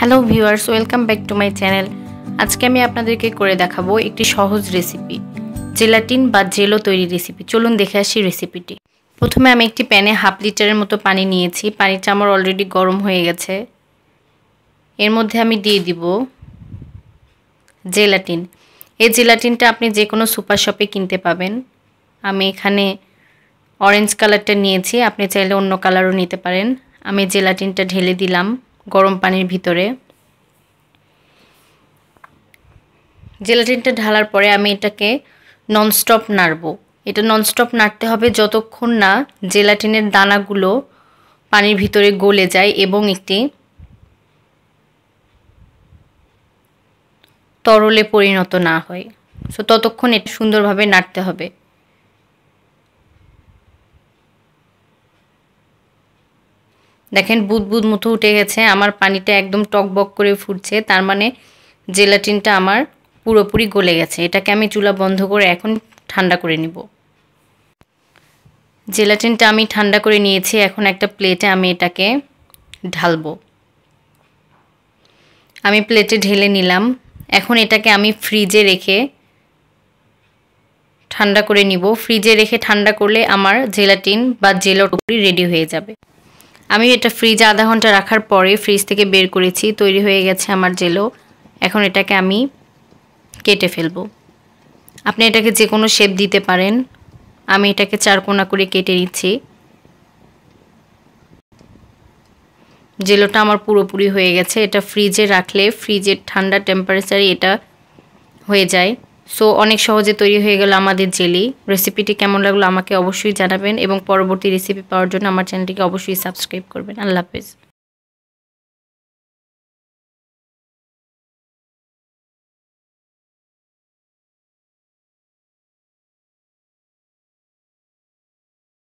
hello viewers welcome back to my channel আজকে আমি আপনাদেরকে করে দেখাবো একটি সহজ রেসিপি জেলাটিন বা জেলো তৈরি রেসিপি চলুন দেখে আসি রেসিপিটি প্রথমে আমি একটি প্যানে হাফ লিটারের মতো পানি নিয়েছি পানিটা আমার অলরেডি গরম হয়ে গেছে এর মধ্যে আমি দিয়ে দিব জেলাটিন এই জেলাটিনটা আপনি যে কোনো সুপার শপে কিনতে পাবেন আমি এখানে অরেঞ্জ কালারটা নিয়েছি আপনি চাইলে অন্য কালারও নিতে পারেন আমি জেলাটিনটা ঢেলে দিলাম গরম পানির ভিতরে জেলাটিনটা ঢালার পরে আমি এটাকে ননস্টপ নাড়ব এটা ননস্টপ নাড়তে হবে যতক্ষণ না জেলাটিনের দানাগুলো পানির ভিতরে গলে যায় এবং একটি তরলে পরিণত না হয় সো ততক্ষণ এটা সুন্দরভাবে নাড়তে হবে দেখেন বুদবুদ মতো উঠে গেছে আমার পানিটা একদম টকবক করে ফুটছে তার মানে জেলাটিনটা আমার পুরোপুরি গলে গেছে এটাকে আমি চুলা বন্ধ করে এখন ঠান্ডা করে নিব জেলাটিনটা আমি ঠান্ডা করে নিয়েছি এখন একটা প্লেটে আমি এটাকে ঢালব আমি প্লেটে ঢেলে নিলাম এখন এটাকে আমি ফ্রিজে রেখে ঠান্ডা করে নিব ফ্রিজে রেখে ঠান্ডা করলে আমার জেলাটিন বা উপরই রেডি হয়ে যাবে আমি এটা ফ্রিজে আধা ঘন্টা রাখার পরে ফ্রিজ থেকে বের করেছি তৈরি হয়ে গেছে আমার জেলো এখন এটাকে আমি কেটে ফেলবো আপনি এটাকে যে কোনো শেপ দিতে পারেন আমি এটাকে চারকোনা করে কেটে নিচ্ছি জেলোটা আমার পুরোপুরি হয়ে গেছে এটা ফ্রিজে রাখলে ফ্রিজের ঠান্ডা টেম্পারেচারে এটা হয়ে যায় সো অনেক সহজে তৈরি হয়ে গেল আমাদের জেলি রেসিপিটি কেমন লাগলো আমাকে অবশ্যই জানাবেন এবং পরবর্তী রেসিপি পাওয়ার জন্য আমার চ্যানেলটিকে অবশ্যই সাবস্ক্রাইব করবেন আল্লাহ হাফেজ